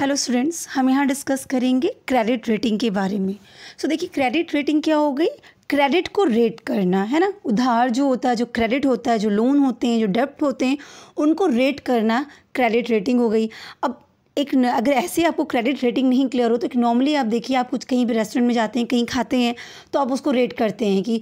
Hello students हम यहाँ discuss करेंगे क्रेडिट रेटिंग के बारे में सो so, देखिए क्रेडिट रेटिंग क्या हो गई क्रेडिट को रेट करना है ना उधार जो होता है जो क्रेडिट होता है जो लोन होते हैं जो डेप्ट होते हैं उनको रेट करना क्रेडिट रेटिंग हो गई अब एक अगर ऐसे आपको क्रेडिट रेटिंग नहीं क्लियर हो तो एक नॉर्मली आप देखिए आप कुछ कहीं भी रेस्टोरेंट में जाते हैं कहीं खाते हैं तो आप उसको रेट करते हैं कि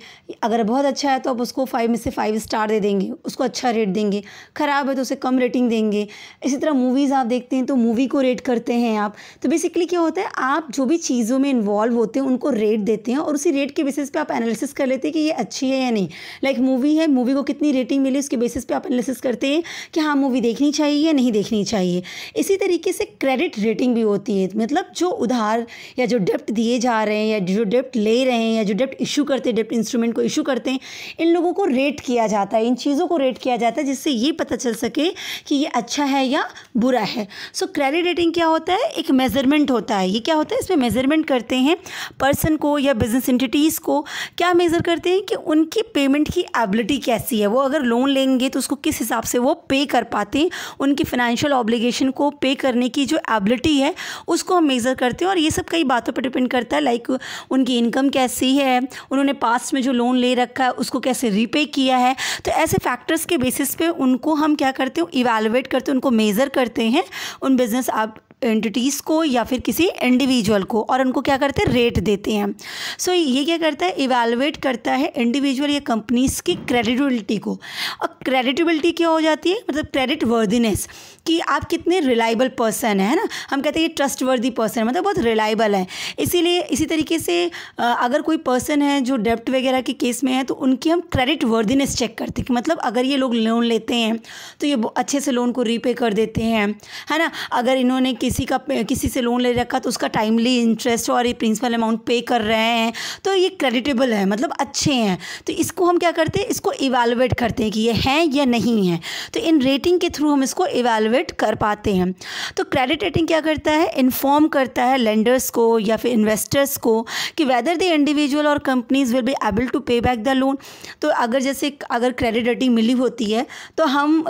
अगर बहुत अच्छा है तो आप उसको फाइव में से फाइव स्टार दे देंगे उसको अच्छा रेट देंगे ख़राब है तो उसे कम रेटिंग देंगे इसी तरह मूवीज़ आप देखते हैं तो मूवी को रेट करते हैं आप तो बेसिकली क्या होता है आप जो भी चीज़ों में इन्वॉल्व होते हैं उनको रेट देते हैं और उसी रेट के बेसिस पर आप एनालिसिस कर लेते हैं कि ये अच्छी है या नहीं लाइक मूवी है मूवी को कितनी रेटिंग मिली उसके बेसिस पर आप एनालिसिस करते हैं कि हाँ मूवी देखनी चाहिए या नहीं देखनी चाहिए इसी तरीके से क्रेडिट रेटिंग भी होती है मतलब जो उधार या जो डेप्ट दिए जा रहे हैं या जो डेप्ट ले रहे हैं या जो डेप्ट इशू करते हैं डेप्ट इंस्ट्रूमेंट को इशू करते हैं इन लोगों को रेट किया जाता है इन चीज़ों को रेट किया जाता है जिससे ये पता चल सके कि ये अच्छा है या बुरा है सो क्रेडिट रेटिंग क्या होता है एक मेज़रमेंट होता है ये क्या होता है इसमें मेज़रमेंट करते हैं पर्सन को या बिजनेस एंटिटीज़ को क्या मेज़र करते हैं कि उनकी पेमेंट की एबिलिटी कैसी है वो अगर लोन लेंगे तो उसको किस हिसाब से वो पे कर पाते हैं उनकी फ़ाइनेंशियल ऑब्लिगेशन को पे करने यानी की जो एबिलिटी है उसको हम मेज़र करते हैं और ये सब कई बातों पर डिपेंड करता है लाइक उनकी इनकम कैसी है उन्होंने पास्ट में जो लोन ले रखा है उसको कैसे रीपे किया है तो ऐसे फैक्टर्स के बेसिस पे उनको हम क्या करते हैं इवेलुएट करते हैं उनको मेज़र करते हैं उन बिज़नेस आप एंटिटीज़ को या फिर किसी इंडिविजुअल को और उनको क्या करते हैं रेट देते हैं सो so, ये क्या करता है इवेलुएट करता है इंडिविजुअल या कंपनीज़ की क्रेडिबिलिटी को और क्रेडिबिलिटी क्या हो जाती है मतलब क्रेडिट वर्दीनेस कि आप कितने रिलायबल पर्सन है ना हम कहते हैं ट्रस्ट वर्दी पर्सन मतलब बहुत रिलायबल है इसीलिए इसी तरीके से अगर कोई पर्सन है जो डेप्ट वगैरह के केस में है तो उनकी हम क्रेडिट वर्दीनेस चेक करते हैं कि मतलब अगर ये लोग लोन लेते हैं तो ये अच्छे से लोन को रीपे कर देते हैं है ना अगर इन्होंने किसी का किसी से लोन ले रखा तो उसका टाइमली इंटरेस्ट और ये प्रिंसिपल अमाउंट पे कर रहे हैं तो ये क्रेडिटेबल है मतलब अच्छे हैं तो इसको हम क्या करते हैं इसको इवेलुएट करते हैं कि ये हैं या नहीं है तो इन रेटिंग के थ्रू हम इसको इवेलुएट डेबिट कर पाते हैं तो क्रेडिट रेटिंग क्या करता है इन्फॉर्म करता है लेंडर्स को या फिर इन्वेस्टर्स को कि वेदर द इंडिविजुअल और companies will be able to pay back the loan तो अगर जैसे अगर क्रेडिट रेटिंग मिली होती है तो हम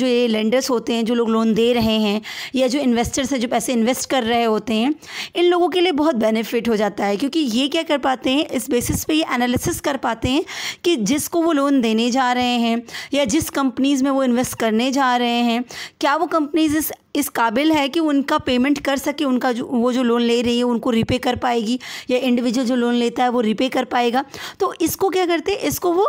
जो ये लेंडर्स होते हैं जो लोग लोन दे रहे हैं या जो इन्वेस्टर्स हैं जो पैसे इन्वेस्ट कर रहे होते हैं इन लोगों के लिए बहुत बेनिफिट हो जाता है क्योंकि ये क्या कर पाते हैं इस बेसिस पे ये एनालिसिस कर पाते हैं कि जिसको वो लोन देने जा रहे हैं या जिस कंपनीज़ में वो इन्वेस्ट करने जा रहे हैं क्या वो वो कंपनीज इस इस काबिल है कि उनका पेमेंट कर सके उनका जो वो जो लोन ले रही है उनको रिपे कर पाएगी या इंडिविजुअल जो लोन लेता है वो रिपे कर पाएगा तो इसको क्या करते इसको वो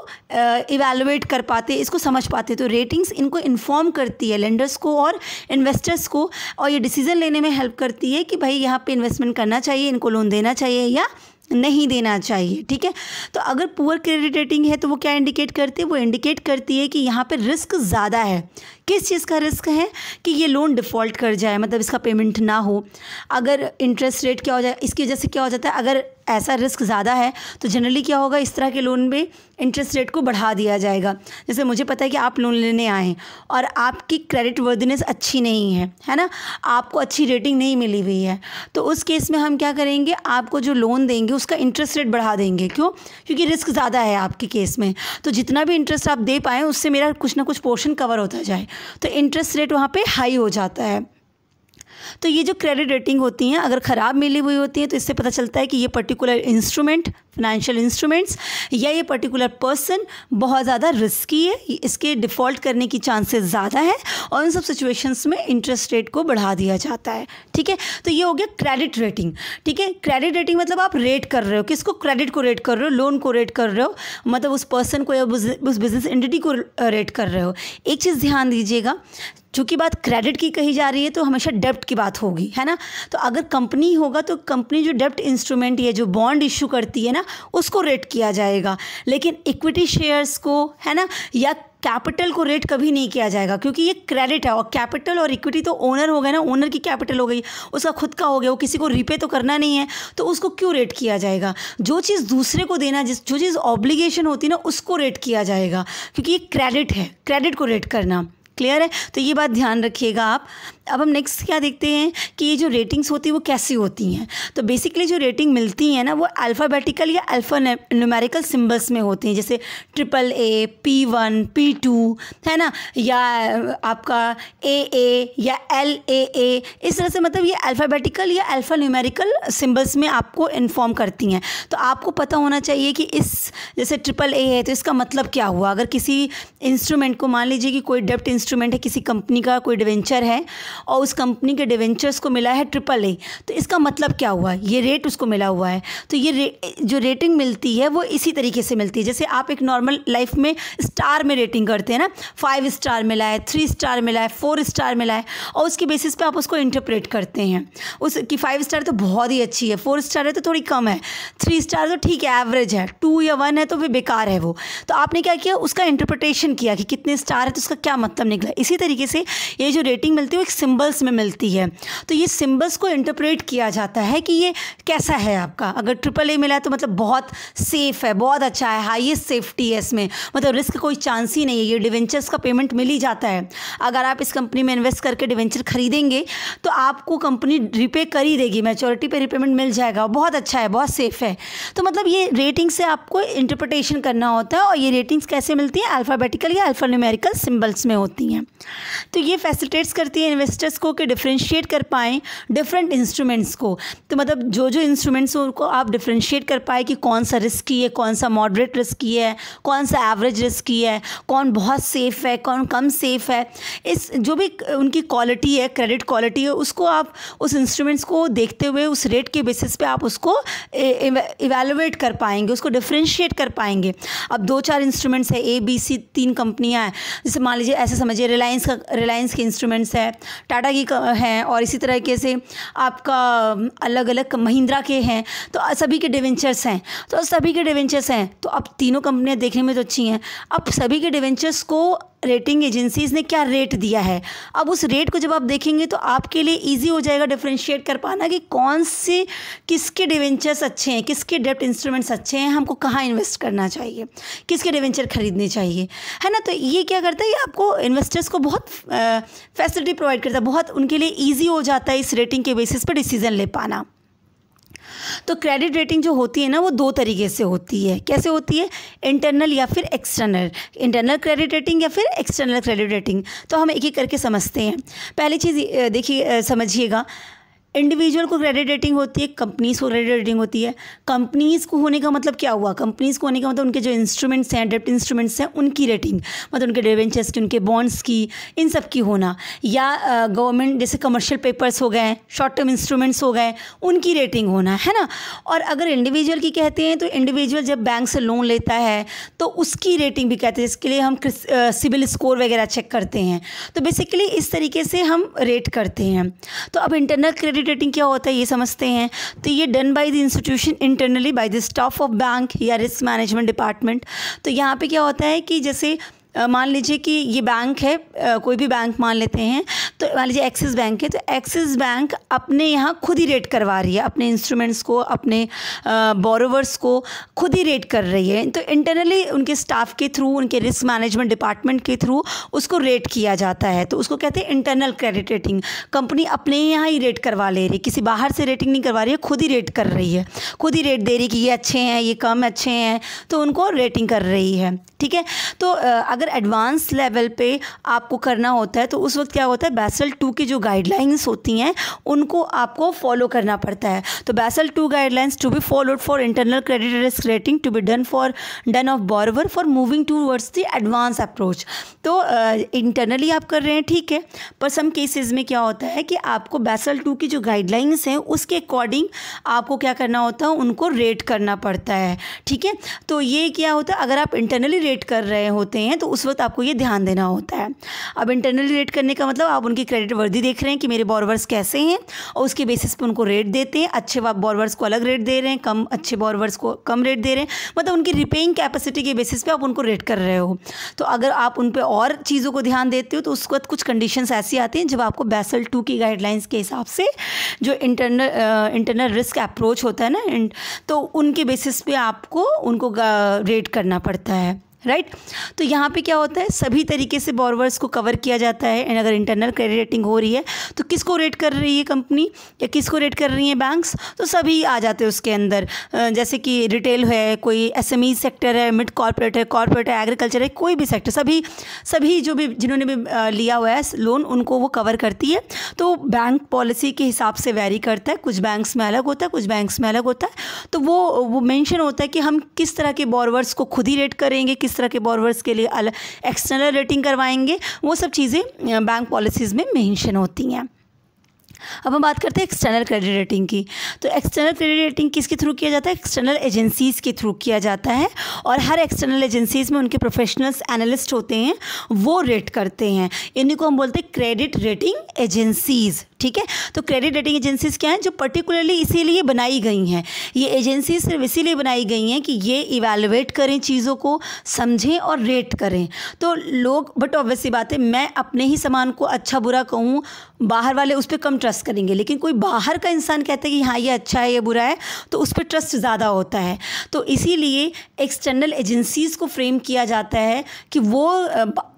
इवेलुएट कर पाते इसको समझ पाते तो रेटिंग्स इनको इन्फॉर्म करती है लेंडर्स को और इन्वेस्टर्स को और ये डिसीज़न लेने में हेल्प करती है कि भाई यहाँ पर इन्वेस्टमेंट करना चाहिए इनको लोन देना चाहिए या नहीं देना चाहिए ठीक है तो अगर पुअर क्रेडिट रेटिंग है तो वो क्या इंडिकेट करती है वो इंडिकेट करती है कि यहाँ पे रिस्क ज़्यादा है किस चीज़ का रिस्क है कि ये लोन डिफ़ॉल्ट कर जाए मतलब इसका पेमेंट ना हो अगर इंटरेस्ट रेट क्या हो जाए इसकी वजह से क्या हो जाता है अगर ऐसा रिस्क ज़्यादा है तो जनरली क्या होगा इस तरह के लोन में इंटरेस्ट रेट को बढ़ा दिया जाएगा जैसे मुझे पता है कि आप लोन लेने आए हैं और आपकी क्रेडिट वर्दनेस अच्छी नहीं है है ना आपको अच्छी रेटिंग नहीं मिली हुई है तो उस केस में हम क्या करेंगे आपको जो लोन देंगे उसका इंटरेस्ट रेट बढ़ा देंगे क्यों क्योंकि रिस्क ज़्यादा है आपके केस में तो जितना भी इंटरेस्ट आप दे पाएँ उससे मेरा कुछ ना कुछ पोर्शन कवर होता जाए तो इंटरेस्ट रेट वहाँ पे हाई हो जाता है तो ये जो क्रेडिट रेटिंग होती हैं अगर ख़राब मिली हुई होती हैं तो इससे पता चलता है कि ये पर्टिकुलर इंस्ट्रूमेंट फाइनेंशियल इंस्ट्रूमेंट्स या ये पर्टिकुलर पर्सन बहुत ज़्यादा रिस्की है इसके डिफ़ॉल्ट करने की चांसेस ज़्यादा है और इन सब सिचुएशंस में इंटरेस्ट रेट को बढ़ा दिया जाता है ठीक है तो ये हो गया क्रेडिट रेटिंग ठीक है क्रेडिट रेटिंग मतलब आप रेट कर रहे हो किसको क्रेडिट को रेट कर रहे हो लोन को रेट कर रहे हो मतलब उस पर्सन को या उस बिज़नेस एंटिटी को रेट कर रहे हो एक चीज़ ध्यान दीजिएगा चूँकि बात क्रेडिट की कही जा रही है तो हमेशा डेप्ट की बात होगी है ना तो अगर कंपनी होगा तो कंपनी जो डेप्ट इंस्ट्रूमेंट या जो बॉन्ड इशू करती है ना उसको रेट किया जाएगा लेकिन इक्विटी शेयर्स को है ना या कैपिटल को रेट कभी नहीं किया जाएगा क्योंकि ये क्रेडिट है और कैपिटल और इक्विटी तो ओनर हो गए ना ओनर की कैपिटल हो गई उसका खुद का हो गया वो किसी को रिपे तो करना नहीं है तो उसको क्यों रेट किया जाएगा जो चीज़ दूसरे को देना जिस जो चीज़ ऑब्लिगेशन होती है ना उसको रेट किया जाएगा क्योंकि ये क्रेडिट है क्रेडिट को रेट करना क्लियर है तो ये बात ध्यान रखिएगा आप अब हम नेक्स्ट क्या देखते हैं कि ये जो रेटिंग्स होती है वो कैसी होती हैं तो बेसिकली जो रेटिंग मिलती है ना वो अल्फ़ाबेटिकल या अल्फ़ा न्यूमेरिकल सिम्बल्स में होती हैं जैसे triple A P one P two है ना या आपका ए ए या एल ए ए इस तरह से मतलब ये अल्फ़ाबेटिकल या अल्फ़ा न्यूमेरिकल सिम्बल्स में आपको इन्फॉर्म करती हैं तो आपको पता होना चाहिए कि इस जैसे ट्रिपल ए है तो इसका मतलब क्या हुआ अगर किसी इंस्ट्रूमेंट को मान लीजिए कि कोई डेप्ट इंस्ट्रूमेंट है किसी कंपनी का कोई डिवेंचर है और उस कंपनी के डिवेंचर्स को मिला है ट्रिपल ए तो इसका मतलब क्या हुआ ये रेट उसको मिला हुआ है तो ये रे, जो रेटिंग मिलती है वो इसी तरीके से मिलती है जैसे आप एक नॉर्मल लाइफ में स्टार में रेटिंग करते हैं ना फाइव स्टार मिला है थ्री स्टार मिला है फोर स्टार मिला है और उसके बेसिस पे आप उसको इंटरप्रेट करते हैं उसकी फाइव स्टार तो बहुत ही अच्छी है फोर स्टार है तो थोड़ी कम है थ्री स्टार तो ठीक है एवरेज है टू या वन है तो भी बेकार है वो तो आपने क्या किया उसका इंटरप्रिटेशन किया कि कितने स्टार है तो उसका क्या मतलब निकला इसी तरीके से ये जो रेटिंग मिलती है वो एक सिंबल्स में मिलती है तो ये सिंबल्स को इंटरप्रेट किया जाता है कि ये कैसा है आपका अगर ट्रिपल ए मिला है तो मतलब बहुत सेफ़ है बहुत अच्छा है हाईएस्ट सेफ्टी है इसमें मतलब रिस्क कोई चांस ही नहीं है ये डिवेंचर्स का पेमेंट मिल ही जाता है अगर आप इस कंपनी में इन्वेस्ट करके डिवेंचर खरीदेंगे तो आपको कंपनी रिपे कर ही देगी मेचोरिटी पर रिपेमेंट मिल जाएगा बहुत अच्छा है बहुत सेफ़ है तो मतलब ये रेटिंग से आपको इंटरप्रटेशन करना होता है और ये रेटिंग्स कैसे मिलती हैं अल्फ़ाबेटिकल या अल्फ़ान्यूमेरिकल सिम्बल्स में होती हैं तो ये फैसिलिटेट्स करती है इन्वेस्ट क्लस्टर्स को कि डिफ्रेंशिएट कर पाएँ डिफरेंट इंस्ट्रूमेंट्स को तो मतलब जो जो इंस्ट्रूमेंट्स हैं उनको आप डिफ्रेंशिएट कर पाए कि कौन सा रिस्की है कौन सा मॉडरेट रिस्की है कौन सा एवरेज रिस्की है कौन बहुत सेफ़ है कौन कम सेफ़ है इस जो भी उनकी क्वालिटी है क्रेडिट क्वालिटी है उसको आप उस इंस्ट्रूमेंट्स को देखते हुए उस रेट के बेसिस पे आप उसको इवेलुएट कर पाएंगे उसको डिफ्रेंशिएट कर पाएंगे अब दो चार इंस्ट्रूमेंट्स है ए बी सी तीन कंपनियाँ हैं जैसे मान लीजिए ऐसे समझिए रिलायंस का रिलायंस के इंस्ट्रूमेंट्स है टाटा की हैं और इसी तरीके से आपका अलग अलग महिंद्रा के हैं तो सभी के डिवेंचर्स हैं तो सभी के डिवेंचर्स हैं तो अब तीनों कंपनियां देखने में तो अच्छी हैं अब सभी के डिवेंचर्स को रेटिंग एजेंसीज ने क्या रेट दिया है अब उस रेट को जब आप देखेंगे तो आपके लिए इजी हो जाएगा डिफ्रेंशिएट कर पाना कि कौन से किसके डिवेंचर्स अच्छे हैं किसके डेप्ट इंस्ट्रूमेंट्स अच्छे हैं हमको कहाँ इन्वेस्ट करना चाहिए किसके डिवेंचर खरीदने चाहिए है ना तो ये क्या करता है ये आपको इन्वेस्टर्स को बहुत फैसिलिटी प्रोवाइड करता है जाता मतलब है बहुत उनके लिए ईजी हो जाता है इस रेटिंग के बेसिस पर डिसीज़न ले पाना तो क्रेडिट रेटिंग जो होती है ना वो दो तरीके से होती है कैसे होती है इंटरनल या फिर एक्सटर्नल इंटरनल क्रेडिट रेटिंग या फिर एक्सटर्नल क्रेडिट रेटिंग तो हम एक एक करके समझते हैं पहली चीज़ देखिए समझिएगा इंडिविजुअल को क्रेडिट रेटिंग होती है कंपनीज़ को क्रेडिट रेटिंग होती है कंपनीज़ को होने का मतलब क्या हुआ कंपनीज़ को होने का मतलब उनके जो इंस्ट्रूमेंट्स हैं डेप्ट इंस्ट्रूमेंट्स हैं उनकी रेटिंग मतलब उनके डिवेंचर्स की उनके बॉन्ड्स की इन सब की होना या गवर्नमेंट जैसे कमर्शियल पेपर्स हो गए शॉर्ट टर्म इंस्ट्रूमेंट्स हो गए उनकी रेटिंग होना है ना और अगर इंडिविजुअल की कहते हैं तो इंडिविजुअल जब बैंक से लोन लेता है तो उसकी रेटिंग भी कहते हैं इसके लिए हम सिविल स्कोर वगैरह चेक करते हैं तो बेसिकली इस तरीके से हम रेट करते हैं तो अब इंटरनल क्रेडिट क्रेडिटिंग क्या होता है ये समझते हैं तो ये done by the institution internally by the staff of bank या रिस्क मैनेजमेंट डिपार्टमेंट तो यहाँ पे क्या होता है कि जैसे मान लीजिए कि ये बैंक है कोई भी बैंक मान लेते हैं तो मान लीजिए एक्सिस बैंक है तो एक्सिस बैंक अपने यहाँ खुद ही रेट करवा रही है अपने इंस्ट्रूमेंट्स को अपने बोरोवर्स को खुद ही रेट कर रही है तो इंटरनली उनके स्टाफ के थ्रू उनके रिस्क मैनेजमेंट डिपार्टमेंट के थ्रू उसको रेट किया जाता है तो उसको कहते हैं इंटरनल क्रेडिट रेटिंग कंपनी अपने यहाँ ही रेट करवा ले रही है किसी बाहर से रेटिंग नहीं करवा रही है खुद ही रेट कर रही है खुद ही रेट दे रही है कि ये अच्छे हैं ये कम अच्छे हैं तो उनको रेटिंग कर रही है ठीक है तो अगर अगर एडवांस लेवल पे आपको करना होता है तो उस वक्त क्या होता है बैसल टू की जो गाइडलाइंस होती हैं उनको आपको फॉलो करना पड़ता है तो Basel two guidelines to be followed for internal credit risk rating to be done for done of borrower for moving towards the advance approach तो इंटरनली uh, आप कर रहे हैं ठीक है पर सम केसेज में क्या होता है कि आपको बैसल टू की जो गाइडलाइंस हैं उसके अकॉर्डिंग आपको क्या करना होता है उनको रेट करना पड़ता है ठीक है तो ये क्या होता है अगर आप इंटरनली रेट कर रहे होते हैं तो उस वक्त आपको ये ध्यान देना होता है अब इंटरनली रेट करने का मतलब आप उनकी क्रेडिट वर्दी देख रहे हैं कि मेरे बॉरवर्स कैसे हैं और उसके बेसिस पर उनको रेट देते हैं अच्छे बॉरवर्स को अलग रेट दे रहे हैं कम अच्छे बॉरवर्स को कम रेट दे रहे हैं मतलब उनकी रिपेइंग कैपेसिटी के बेसिस पर आप उनको रेट कर रहे हो तो अगर आप उन पर और चीज़ों को ध्यान देते हो तो उस वक्त कुछ कंडीशन ऐसी आती हैं जब आपको बैसल टू की गाइडलाइंस के हिसाब से जो इंटरनल इंटरनल रिस्क अप्रोच होता है ना तो उनके बेसिस पे आपको उनको रेट करना पड़ता है राइट right? तो यहाँ पे क्या होता है सभी तरीके से बॉरवर्स को कवर किया जाता है एंड अगर इंटरनल क्रेडिट रेटिंग हो रही है तो किसको रेट कर रही है कंपनी या किसको रेट कर रही है बैंक्स तो सभी आ जाते हैं उसके अंदर जैसे कि रिटेल है कोई एसएमई सेक्टर e है मिड कॉरपोरेट है कॉरपोरेट है एग्रीकल्चर है कोई भी सेक्टर सभी सभी जो भी जिन्होंने भी लिया हुआ है लोन उनको वो कवर करती है तो बैंक पॉलिसी के हिसाब से वेरी करता है कुछ बैंक्स में अलग होता है कुछ बैंक्स में अलग होता है तो वो वो मैंशन होता है कि हम किस तरह के बॉरवर्स को खुद ही रेट करेंगे किस तरह के बॉरवर्स के लिए एक्सटर्नल रेटिंग करवाएंगे वो सब चीज़ें बैंक पॉलिसीज़ में मेंशन होती हैं अब हम बात करते हैं एक्सटर्नल क्रेडिट रेटिंग की तो एक्सटर्नल क्रेडिट रेटिंग किसके थ्रू किया जाता है एक्सटर्नल एजेंसीज़ के थ्रू किया जाता है और हर एक्सटर्नल एजेंसीज़ में उनके प्रोफेशनल्स एनालिस्ट होते हैं वो रेट करते हैं इन्हीं को हम बोलते हैं क्रेडिट रेटिंग एजेंसीज़ ठीक है तो क्रेडिट रेटिंग एजेंसीज़ क्या हैं जो पर्टिकुलरली इसीलिए बनाई गई हैं ये एजेंसी सिर्फ इसीलिए बनाई गई हैं कि ये इवेलुएट करें चीज़ों को समझें और रेट करें तो लोग बट ऑब्वियसली बात है मैं अपने ही सामान को अच्छा बुरा कहूँ बाहर वाले उस पर कम ट्रस्ट करेंगे लेकिन कोई बाहर का इंसान कहता है कि हाँ ये अच्छा है ये बुरा है तो उस पर ट्रस्ट ज़्यादा होता है तो इसीलिए एक्सटर्नल एजेंसीज़ को फ्रेम किया जाता है कि वो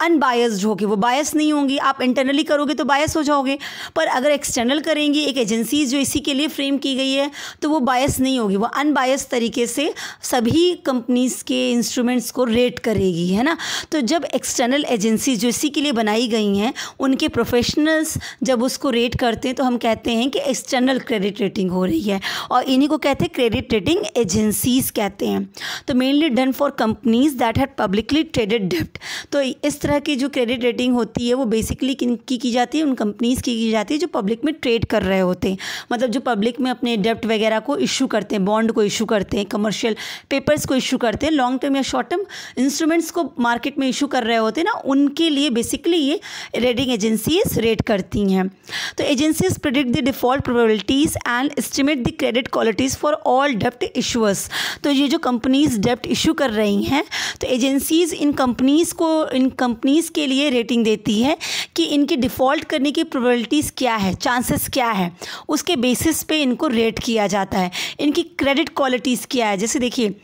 अनबायस्ड होगी वो बायस नहीं होंगी आप इंटरनली करोगे तो बायस हो जाओगे पर अगर एक्सटर्नल करेंगी एक एजेंसी जो इसी के लिए फ्रेम की गई है तो वो बायस नहीं होगी वो अनबायस तरीके से सभी कंपनीज़ के इंस्ट्रूमेंट्स को रेट करेगी है ना तो जब एक्सटर्नल एजेंसी जो इसी के लिए बनाई गई हैं उनके प्रोफेशनल्स जब उसको रेट करते हैं तो हम कहते हैं कि एक्सटर्नल क्रेडिट रेटिंग हो रही है और इन्हीं को कहते हैं क्रेडिट रेटिंग एजेंसीज कहते हैं तो mainly done for companies that had publicly traded डेप्ट तो इस तरह की जो क्रेडिट रेटिंग होती है वो बेसिकली किन की की जाती है उन कंपनीज़ की की जाती है जो पब्लिक में ट्रेड कर रहे होते हैं मतलब जो पब्लिक में अपने डेप्ट वगैरह को इशू करते हैं बॉन्ड को इशू करते हैं कमर्शियल पेपर्स को इशू करते हैं लॉन्ग टर्म या शॉर्ट टर्म इंस्ट्रूमेंट्स को मार्केट में इशू कर रहे होते हैं ना उनके लिए बेसिकली ये रेटिंग एजेंसीज रेट करती हैं हैं तो agencies predict the default probabilities and estimate the credit qualities for all डेप्ट इशूअर्स तो ये जो कंपनीज़ डेप्ट इशू कर रही हैं तो एजेंसीज़ इन कंपनीज़ को इन कंपनीज़ के लिए रेटिंग देती है कि इनकी डिफ़ॉल्ट करने की प्रोबेबिलिटीज़ क्या है चांसेस क्या है उसके बेसिस पे इनको रेट किया जाता है इनकी क्रेडिट क्वालिटीज़ क्या है जैसे देखिए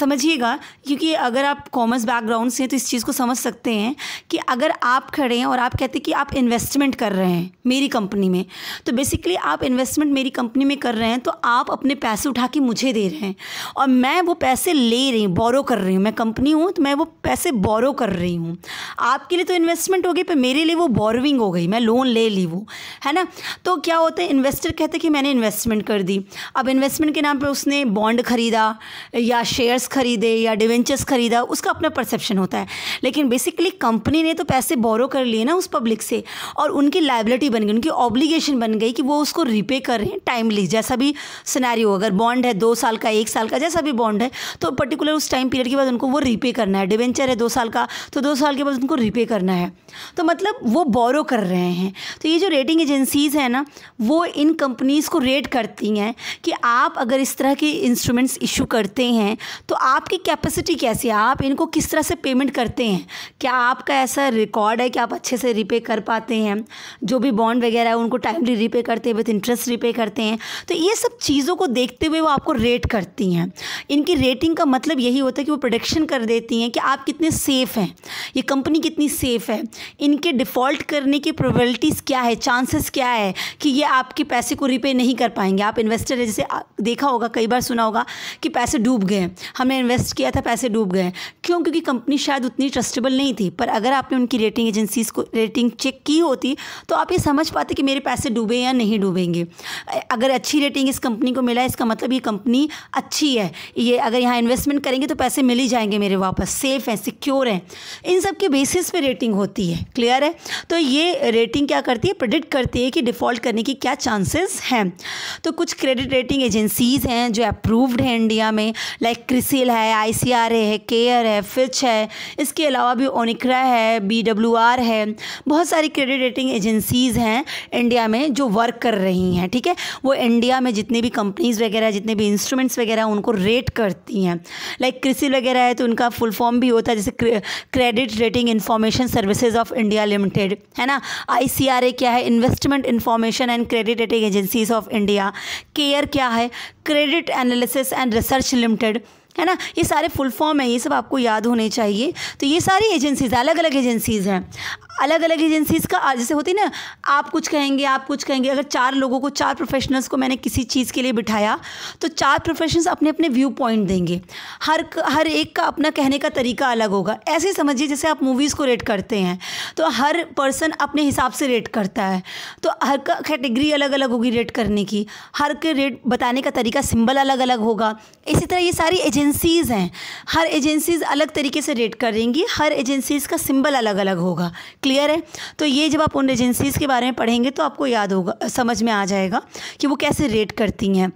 समझिएगा क्योंकि अगर आप कॉमर्स बैकग्राउंड से हैं तो इस चीज़ को समझ सकते हैं कि अगर आप खड़े हैं और आप कहते हैं कि आप इन्वेस्टमेंट कर रहे हैं हैं मेरी कंपनी में तो बेसिकली आप इन्वेस्टमेंट मेरी कंपनी में कर रहे हैं तो आप अपने पैसे उठा के मुझे दे रहे हैं और मैं वो पैसे ले रही हूँ बोरो कर रही हूँ मैं कंपनी हूँ तो मैं वो पैसे बोरो कर रही हूँ आपके लिए तो इन्वेस्टमेंट हो गई पर मेरे लिए वो बोरविंग हो गई मैं लोन ले ली वो है ना तो क्या होता है इन्वेस्टर कहते कि मैंने इन्वेस्टमेंट कर दी अब इन्वेस्टमेंट के नाम पर उसने बॉन्ड खरीदा या शेयर्स खरीदे या डिवेंचर्स खरीदा उसका अपना परसेप्शन होता है लेकिन बेसिकली कंपनी ने तो पैसे बोरो कर लिए ना उस पब्लिक से और उनकी लाइब लाइबिलिटी बन गई उनकी ऑब्लिगेशन बन गई कि वो उसको रिपे कर रहे हैं टाइमली जैसा भी सिनेरियो अगर बॉन्ड है दो साल का एक साल का जैसा भी बॉन्ड है तो पर्टिकुलर उस टाइम पीरियड के बाद उनको वो रिपे करना है डिवेंचर है दो साल का तो दो साल के बाद उनको रिपे करना है तो मतलब वो बोरो कर रहे हैं तो ये जो रेटिंग एजेंसीज़ हैं ना वो इन कंपनीज़ को रेट करती हैं कि आप अगर इस तरह के इंस्ट्रूमेंट्स इशू करते हैं तो आपकी कैपेसिटी कैसी है आप इनको किस तरह से पेमेंट करते हैं क्या आपका ऐसा रिकॉर्ड है कि आप अच्छे से रिपे कर पाते हैं जो भी बॉन्ड वगैरह है उनको टाइमली रीपे करते हैं विथ इंटरेस्ट रीपे करते हैं तो ये सब चीज़ों को देखते हुए वो आपको रेट करती हैं इनकी रेटिंग का मतलब यही होता है कि वो प्रोडिक्शन कर देती हैं कि आप कितने सेफ़ हैं ये कंपनी कितनी सेफ़ है इनके डिफ़ॉल्ट करने की प्रोबेबिलिटीज़ क्या है चांसेस क्या है कि ये आपके पैसे को रिपे नहीं कर पाएंगे आप इन्वेस्टर है जैसे देखा होगा कई बार सुना होगा कि पैसे डूब गए हमने इन्वेस्ट किया था पैसे डूब गए क्यों क्योंकि कंपनी शायद उतनी ट्रस्टेबल नहीं थी पर अगर आपने उनकी रेटिंग एजेंसीज़ को रेटिंग चेक की होती तो आप आप ये समझ पाते कि मेरे पैसे डूबे या नहीं डूबेंगे अगर अच्छी रेटिंग इस कंपनी को मिला इसका मतलब ये कंपनी अच्छी है ये अगर यहाँ इन्वेस्टमेंट करेंगे तो पैसे मिल ही जाएंगे मेरे वापस सेफ़ हैं सिक्योर हैं इन सब के बेसिस पे रेटिंग होती है क्लियर है तो ये रेटिंग क्या करती है प्रडिक्ट करती है कि डिफ़ॉल्ट करने की क्या चांसेस हैं तो कुछ क्रेडिट रेटिंग एजेंसीज़ हैं जो अप्रूव्ड हैं इंडिया में लाइक क्रिसिल है आई है केयर है फिच है इसके अलावा भी ओनिक्रा है बी है बहुत सारी क्रेडिट रेटिंग एजेंसी एजेंसीज़ हैं इंडिया में जो वर्क कर रही हैं ठीक है वो इंडिया में जितनी भी कंपनीज़ वगैरह जितने भी इंस्ट्रूमेंट्स वगैरह उनको रेट करती हैं लाइक कृषि वगैरह है तो उनका फुल फॉर्म भी होता है जैसे credit rating information services of India limited है ना आई क्या है investment information and credit rating agencies of India CARE क्या है credit analysis and research limited है ना ये सारे फुल फॉर्म है ये सब आपको याद होने चाहिए तो ये सारी एजेंसीज़ अलग अलग एजेंसीज़ हैं अलग अलग एजेंसीज़ का जैसे होती ना आप कुछ कहेंगे आप कुछ कहेंगे अगर चार लोगों को चार प्रोफेशनल्स को मैंने किसी चीज़ के लिए बिठाया तो चार प्रोफेशनल्स अपने अपने व्यू पॉइंट देंगे हर हर एक का अपना कहने का तरीका अलग होगा ऐसे समझिए जैसे आप मूवीज़ को रेट करते हैं तो हर पर्सन अपने हिसाब से रेट करता है तो हर का कैटेगरी अलग अलग होगी रेट करने की हर के रेट बताने का तरीका सिंबल अलग अलग होगा इसी तरह ये सारी एजेंसी एजेंसीज़ हैं हर एजेंसीज़ अलग तरीके से रेट करेंगी हर एजेंसीज़ का सिंबल अलग अलग होगा क्लियर है तो ये जब आप उन एजेंसीज़ के बारे में पढ़ेंगे तो आपको याद होगा समझ में आ जाएगा कि वो कैसे रेट करती हैं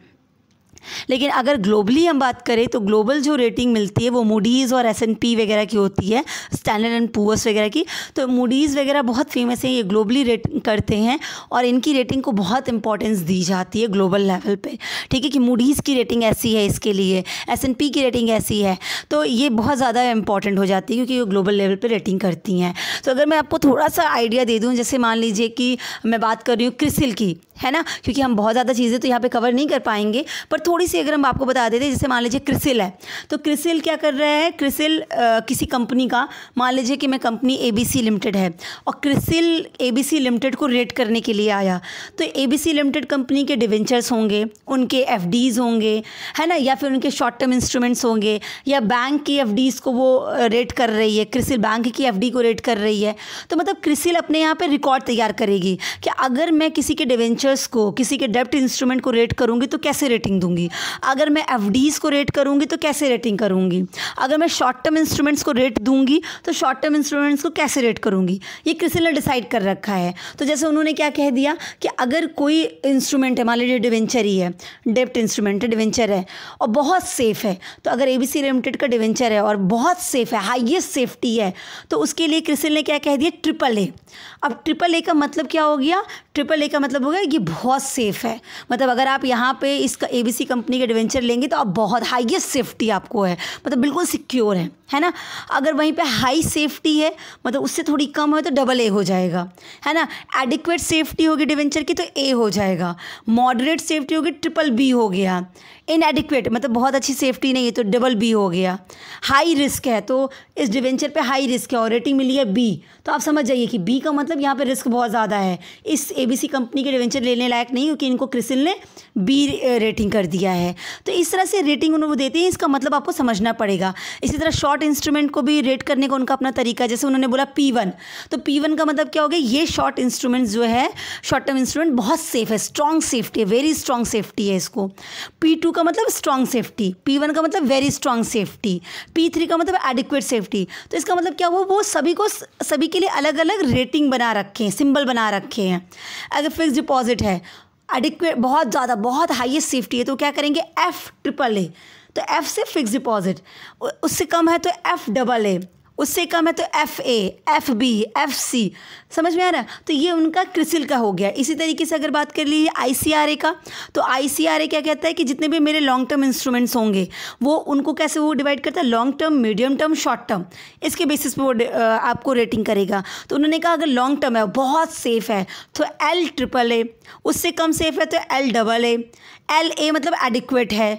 लेकिन अगर ग्लोबली हम बात करें तो ग्लोबल जो रेटिंग मिलती है वो मूडीज़ और एस एन पी वगैरह की होती है स्टैंडर्ड एंड पुअर्स वगैरह की तो मूडीज़ वगैरह बहुत फेमस हैं ये ग्लोबली रेटिंग करते हैं और इनकी रेटिंग को बहुत इंपॉर्टेंस दी जाती है ग्लोबल लेवल पर ठीक है कि मूडीज़ की रेटिंग ऐसी है इसके लिए एस एन पी की रेटिंग ऐसी है तो ये बहुत ज़्यादा इंपॉर्टेंट हो जाती है क्योंकि ये ग्लोबल लेवल पर रेटिंग करती हैं तो अगर मैं आपको थोड़ा सा आइडिया दे दूँ जैसे मान लीजिए कि मैं बात कर रही हूँ क्रिसिल की है ना क्योंकि हम बहुत ज़्यादा चीज़ें तो यहाँ पे कवर नहीं कर पाएंगे पर थोड़ी सी अगर हम आपको बता देते जैसे मान लीजिए क्रिसिल है तो क्रिसिल क्या कर रहा है क्रिसिल किसी कंपनी का मान लीजिए कि मैं कंपनी ए लिमिटेड है और क्रिसिल ए लिमिटेड को रेट करने के लिए आया तो ए लिमिटेड कंपनी के डिवेंचर्स होंगे उनके एफ होंगे है ना या फिर उनके शॉर्ट टर्म इंस्ट्रूमेंट्स होंगे या बैंक की एफ को वो रेट कर रही है क्रिसिल बैंक की एफ को रेट कर रही है तो मतलब क्रिसिल अपने यहाँ पर रिकॉर्ड तैयार करेगी कि अगर मैं किसी के डिवेंचर फ्यूचर्स को किसी के डेप्ट इंस्ट्रूमेंट को रेट करूंगी तो कैसे रेटिंग दूंगी अगर मैं एफ को रेट करूंगी तो कैसे रेटिंग करूंगी अगर मैं शॉर्ट टर्म इंस्ट्रूमेंट्स को रेट दूंगी तो शॉर्ट टर्म इंस्ट्रूमेंट्स को कैसे रेट करूंगी ये क्रिसिल ने डिसाइड कर रखा है तो जैसे उन्होंने क्या कह दिया कि अगर कोई इंस्ट्रूमेंट है मान लीजिए डिवेंचर ही है डेप्ट इंस्ट्रूमेंट है डिवेंचर है और बहुत सेफ है तो अगर ए लिमिटेड का डिवेंचर है और बहुत सेफ है हाइएस्ट सेफ्टी है तो उसके लिए क्रिसिल ने क्या कह दिया ट्रिपल ए अब ट्रिपल ए का मतलब क्या हो गया ट्रिपल ए का मतलब होगा ये बहुत सेफ़ है मतलब अगर आप यहाँ पे इसका ए बी सी कंपनी का एडवेंचर लेंगे तो आप बहुत हाईएस्ट सेफ्टी आपको है मतलब बिल्कुल सिक्योर है है ना अगर वहीं पे हाई सेफ्टी है मतलब उससे थोड़ी कम है तो डबल ए हो जाएगा है ना एडिक्वेट सेफ्टी होगी डिवेंचर की तो ए हो जाएगा मॉडरेट सेफ्टी होगी ट्रिपल बी हो गया इनएडिक्वेट मतलब बहुत अच्छी सेफ्टी नहीं है तो डबल बी हो गया हाई रिस्क है तो इस डिवेंचर पे हाई रिस्क है और रेटिंग मिली है बी तो आप समझ जाइए कि बी का मतलब यहाँ पे रिस्क बहुत ज़्यादा है इस एबीसी कंपनी के डिवेंचर लेने लायक नहीं क्योंकि इनको क्रिसिल ने बी रेटिंग कर दिया है तो इस तरह से रेटिंग उन्होंने देते हैं इसका मतलब आपको समझना पड़ेगा इसी तरह शॉर्ट इंस्ट्रूमेंट को भी रेट करने का उनका अपना तरीका जैसे उन्होंने बोला पी वन तो पी वन का मतलब क्या हो गया ये शॉर्ट इंस्ट्रूमेंट जो है शॉर्ट टर्म इंस्ट्रूमेंट बहुत सेफ है स्ट्रॉन्ग सेफ्टी है वेरी स्ट्रॉन्ग सेफ्टी है इसको पी टू टू का मतलब स्ट्रॉन्ग सेफ्टी पी वन का मतलब very strong safety P three का मतलब एडिक्वेट सेफ्टी तो इसका मतलब क्या हुआ वो सभी को सभी के लिए अलग अलग रेटिंग बना रखे हैं सिंबल बना रखे हैं अगर फिक्स डिपॉजिट है एडिक्वेट बहुत ज़्यादा बहुत हाइएस्ट सेफ्टी है तो क्या करेंगे एफ़ ट्रिपल ए तो एफ़ से फिक्स डिपॉजिट उससे कम है तो एफ़ डबल ए उससे कम है तो F A F B F C समझ में आ रहा है तो ये उनका क्रिसिल का हो गया इसी तरीके से अगर बात कर लीजिए आई सी आर ए का तो आई सी आर ए क्या कहता है कि जितने भी मेरे लॉन्ग टर्म इंस्ट्रूमेंट्स होंगे वो उनको कैसे वो डिवाइड करता है long term medium term short term इसके बेसिस पर वो आपको रेटिंग करेगा तो उन्होंने कहा अगर लॉन्ग टर्म है बहुत सेफ है तो एल ट्रिपल ए उससे कम सेफ है तो L double A L A मतलब एडिक्वेट है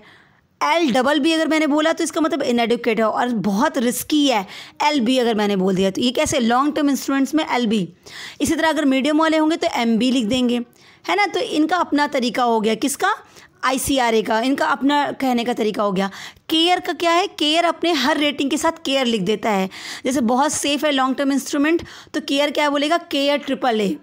एल डबल बी अगर मैंने बोला तो इसका मतलब इनएडुकेट है और बहुत रिस्की है एल बी अगर मैंने बोल दिया तो ये कैसे लॉन्ग टर्म इंस्ट्रूमेंट्स में एल बी इसी तरह अगर मीडियम वाले होंगे तो एम बी लिख देंगे है ना तो इनका अपना तरीका हो गया किसका आई का इनका अपना कहने का तरीका हो गया केयर का क्या है केयर अपने हर रेटिंग के साथ केयर लिख देता है जैसे बहुत सेफ़ है लॉन्ग टर्म इंस्ट्रूमेंट तो केयर क्या बोलेगा केयर ट्रिपल ए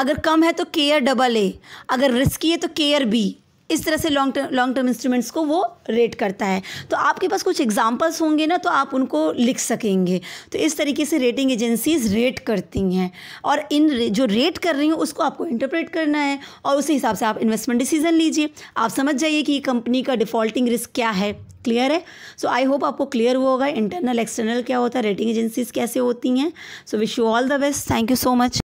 अगर कम है तो केयर डबल ए अगर रिस्की है तो केयर बी इस तरह से long term long term instruments को वो रेट करता है तो आपके पास कुछ एग्जांपल्स होंगे ना तो आप उनको लिख सकेंगे तो इस तरीके से रेटिंग एजेंसीज रेट करती हैं और इन जो रेट कर रही हूँ उसको आपको इंटरप्रेट करना है और उसी हिसाब से आप इन्वेस्टमेंट डिसीजन लीजिए आप समझ जाइए कि कंपनी का डिफ़ॉल्टिंग रिस्क क्या है क्लियर है सो आई होप आपको क्लियर हुआ होगा इंटरनल एक्सटर्नल क्या होता है रेटिंग एजेंसीज कैसे होती हैं so wish you all the best thank you so much